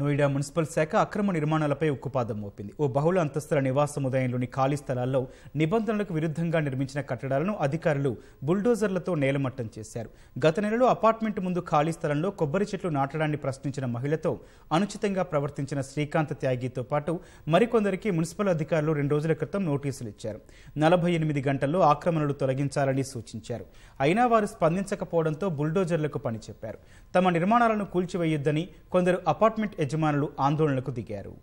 Noida municipal శాఖ అక్రమ నిర్మాణాలపై ఉక్కుపాదం మోపింది ఓ బహుళ అంతస్తుల నివాస ఉదయంలోని ఖాళీ స్థలాల్లో నిబంధనలకు విరుద్ధంగా నిర్మించిన కట్టడాలను అధికారులు బుల్డోజర్లతో నేలమట్టం చేశారు గత నెలలో అపార్ట్మెంట్ ముందు ఖాళీ స్థలంలో కొబ్బరి చెట్లు నాటడాన్ని ప్రశ్నించిన మహిళతో అనుచితంగా ప్రవర్తించిన శ్రీకాంత్ త్యాగితో పాటు మరికొందరికి మున్సిపల్ అధికారులు రెండు రోజుల క్రితం నోటీసులు ఇచ్చారు నలభై ఎనిమిది గంటల్లో ఆక్రమణలు తొలగించాలని సూచించారు అయినా వారు స్పందించకపోవడంతో బుల్డోజర్లకు పని చెప్పారు తమ నిర్మాణాలను కూల్చివేయొద్దని కొందరు అపార్ట్మెంట్ యజమానులు ఆందోళనకు దిగారు